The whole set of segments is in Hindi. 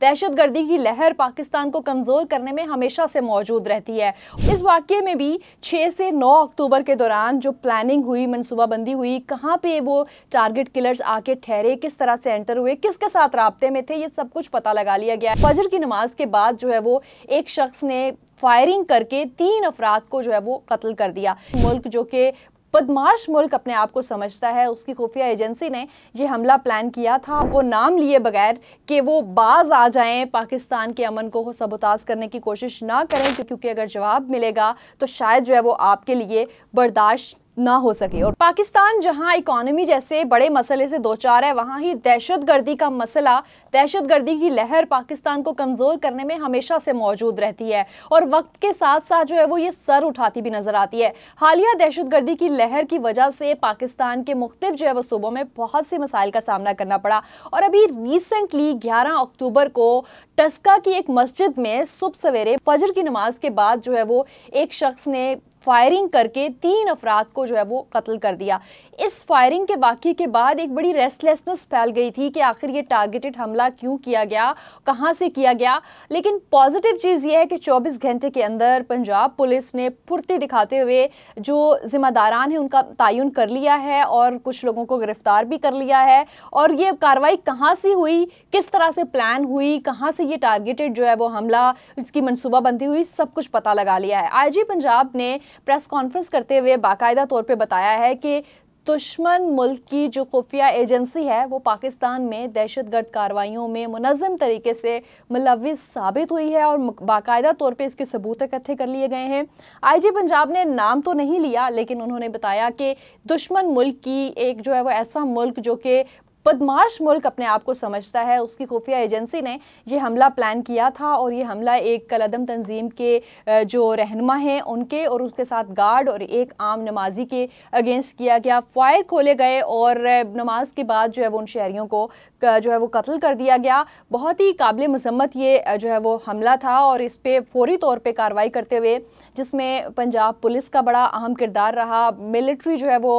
दहशत गर्दी की लहर पाकिस्तान को कमज़ोर करने में हमेशा से मौजूद रहती है इस वाक्य में भी 6 से 9 अक्टूबर के दौरान जो प्लानिंग हुई मनसूबाबंदी हुई कहाँ पे वो टारगेट किलर्स आके ठहरे किस तरह से एंटर हुए किसके साथ रबते में थे ये सब कुछ पता लगा लिया गया फजर की नमाज के बाद जो है वो एक शख्स ने फायरिंग करके तीन अफराद को जो है वो कत्ल कर दिया मुल्क जो कि बदमाश मुल्क अपने आप को समझता है उसकी खुफिया एजेंसी ने ये हमला प्लान किया था वो नाम लिए बगैर कि वो बाज आ जाएं पाकिस्तान के अमन को सबोताज करने की कोशिश ना करें क्योंकि अगर जवाब मिलेगा तो शायद जो है वो आपके लिए बर्दाश्त ना हो सके और पाकिस्तान जहां इकोनॉमी जैसे बड़े मसले से दो चार है वहां ही दहशतगर्दी का मसला दहशतगर्दी की लहर पाकिस्तान को कमज़ोर करने में हमेशा से मौजूद रहती है और वक्त के साथ साथ जो है वो ये सर उठाती भी नज़र आती है हालिया दहशतगर्दी की लहर की वजह से पाकिस्तान के मुख्तफ जो है वो सूबों में बहुत से मसाइल का सामना करना पड़ा और अभी रिसेंटली ग्यारह अक्टूबर को टस्का की एक मस्जिद में सुबह सवेरे फजर की नमाज के बाद जो है वो एक शख्स ने फायरिंग करके तीन अफराद को जो है वो कत्ल कर दिया इस फायरिंग के बाकी के बाद एक बड़ी रेस्टलेसनेस फैल गई थी कि आखिर ये टारगेटेड हमला क्यों किया गया कहाँ से किया गया लेकिन पॉजिटिव चीज़ यह है कि 24 घंटे के अंदर पंजाब पुलिस ने फुर्ती दिखाते हुए जो ज़िम्मेदारान हैं उनका तयन कर लिया है और कुछ लोगों को गिरफ़्तार भी कर लिया है और ये कार्रवाई कहाँ से हुई किस तरह से प्लान हुई कहाँ से ये टारगेटेड जो है वो हमला इसकी मनसूबाबंदी हुई सब कुछ पता लगा लिया है आई पंजाब ने प्रेस कॉन्फ्रेंस करते हुए बाकायदा तौर पर बताया है कि दुश्मन मुल्क की जो खुफिया एजेंसी है वो पाकिस्तान में दहशत गर्द कार्रवाइयों में मुनज़म तरीके से मुलविस साबित हुई है और बाकायदा तौर पे इसके सबूत इकट्ठे कर लिए गए हैं आईजी पंजाब ने नाम तो नहीं लिया लेकिन उन्होंने बताया कि दुश्मन मुल्क की एक जो है वो ऐसा मुल्क जो कि बदमाश मुल्क अपने आप को समझता है उसकी खुफिया एजेंसी ने यह हमला प्लान किया था और ये हमला एक कलदम तंजीम के जो रहनमा हैं उनके और उसके साथ गार्ड और एक आम नमाजी के अगेंस्ट किया गया फायर खोले गए और नमाज के बाद जो है वो उन शहरीों को जो है वो कत्ल कर दिया गया बहुत ही काबिल मजम्मत ये जो है वो हमला था और इस पर फौरी तौर पर कार्रवाई करते हुए जिसमें पंजाब पुलिस का बड़ा अहम किरदार रहा मिलिट्री जो है वो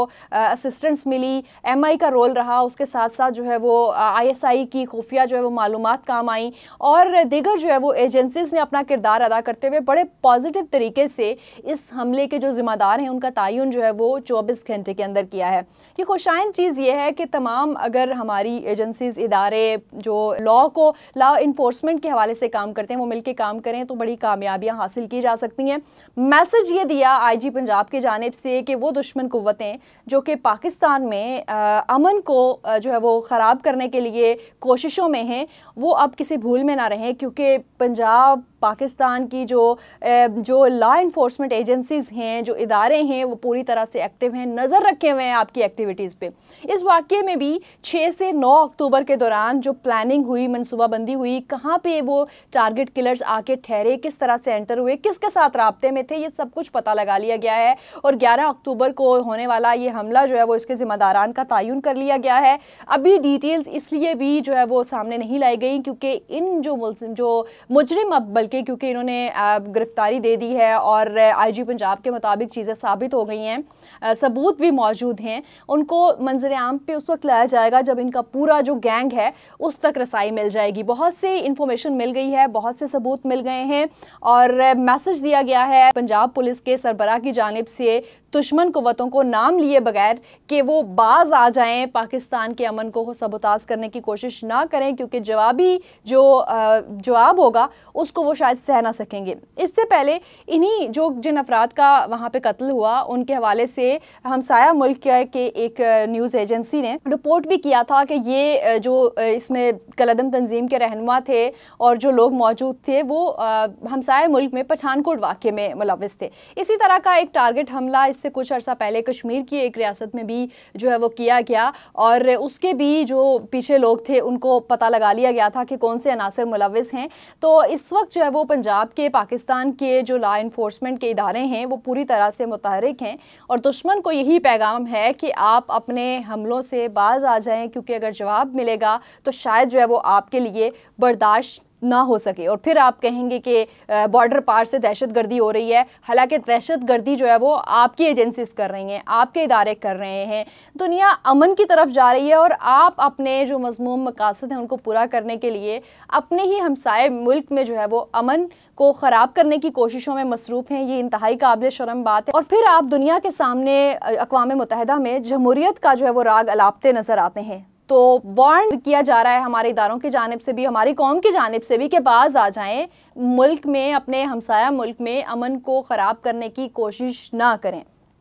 असिस्टेंस मिली एम का रोल रहा उसके साथ साथ जो है वो आईएसआई की खुफिया जो है वो मालूम काम आई और दीगर जो है वो एजेंसीज़ ने अपना किरदार अदा करते हुए बड़े पॉजिटिव तरीके से इस हमले के जो ज़िम्मेदार हैं उनका तयन जो है वो चौबीस घंटे के अंदर किया है ये खुशाइन चीज़ ये है कि तमाम अगर हमारी एजेंसीज़ इदारे जो लॉ को लॉ इन्फोर्समेंट के हवाले से काम करते हैं वो मिलकर काम करें तो बड़ी कामयाबियाँ हासिल की जा सकती हैं मैसेज ये दिया जी पंजाब की जानब से कि वो दुश्मन कुतें जो कि पाकिस्तान में आ, अमन को जो है वो ख़राब करने के लिए कोशिशों में हैं वो अब किसी भूल में ना रहें क्योंकि पंजाब पाकिस्तान की जो जो लॉ इन्फोर्समेंट एजेंसीज़ हैं जो इदारे हैं वो पूरी तरह से एक्टिव हैं नज़र रखे हुए हैं आपकी एक्टिविटीज़ पे इस वाक़े में भी 6 से 9 अक्टूबर के दौरान जो प्लानिंग हुई मनसूबाबंदी हुई कहाँ पे वो टारगेट किलर्स आके ठहरे किस तरह से एंटर हुए किसके साथ रबते में थे ये सब कुछ पता लगा लिया गया है और ग्यारह अक्टूबर को होने वाला ये हमला जो है वो इसके ज़िम्मेदारान का तयन कर लिया गया है अभी डिटेल्स इसलिए भी जो है वो सामने नहीं लाई गई क्योंकि इन जो जो मुजरिम अब करके क्योंकि इन्होंने गिरफ्तारी दे दी है और आईजी पंजाब के मुताबिक चीज़ें साबित हो गई हैं सबूत भी मौजूद हैं उनको मंजर आम पे उस वक्त लाया जाएगा जब इनका पूरा जो गैंग है उस तक रसाई मिल जाएगी बहुत सी इन्फॉर्मेशन मिल गई है बहुत से सबूत मिल गए हैं और मैसेज दिया गया है पंजाब पुलिस के सरबरा की जानब से दुश्मन कुतों को नाम लिए बगैर कि वो बाज आ जाएं पाकिस्तान के अमन को सबोताज करने की कोशिश ना करें क्योंकि जवाबी जो जवाब होगा उसको वो शायद सह ना सकेंगे इससे पहले इन्हीं जो जिन अफराद का वहाँ पर कत्ल हुआ उनके हवाले से हमसाया मुल्क के एक न्यूज़ एजेंसी ने रिपोर्ट भी किया था कि ये जो इसमें कलदम तंजीम के रहनुमा थे और जो लोग मौजूद थे वो हमसाय मुल्क में पठानकोट वाक़े में मुलविस थे इसी तरह का एक टारगेट हमला इस इससे कुछ अर्सा पहले कश्मीर की एक रियासत में भी जो है वो किया गया और उसके भी जो पीछे लोग थे उनको पता लगा लिया गया था कि कौन से अनासर मुलविस हैं तो इस वक्त जो है वो पंजाब के पाकिस्तान के जो ला इन्फोर्समेंट के इदारे हैं वो पूरी तरह से मुतहरक हैं और दुश्मन को यही पैगाम है कि आप अपने हमलों से बाज आ जाएँ क्योंकि अगर जवाब मिलेगा तो शायद जो है वो आपके लिए बर्दाश्त ना हो सके और फिर आप कहेंगे कि बॉर्डर पार से दहशतगर्दी हो रही है हालांकि दहशतगर्दी जो है वो आपकी एजेंसीज कर रही हैं आपके इदारे कर रहे हैं दुनिया अमन की तरफ जा रही है और आप अपने जो मजमूम मकासद हैं उनको पूरा करने के लिए अपने ही हमसाय मुल्क में जो है वो अमन को ख़राब करने की कोशिशों में मसरूफ़ हैं ये इंतहाई काबिल शर्म बात है और फिर आप दुनिया के सामने अकवा मुतहदा में जमहूरीत का जो है वो राग अलापते नज़र आते हैं तो वार्न किया जा रहा है हमारे इदारों की जानब से भी हमारी कौम की जानब से भी कि बाज आ जाएँ मुल्क में अपने हमसाया मुल्क में अमन को ख़राब करने की कोशिश ना करें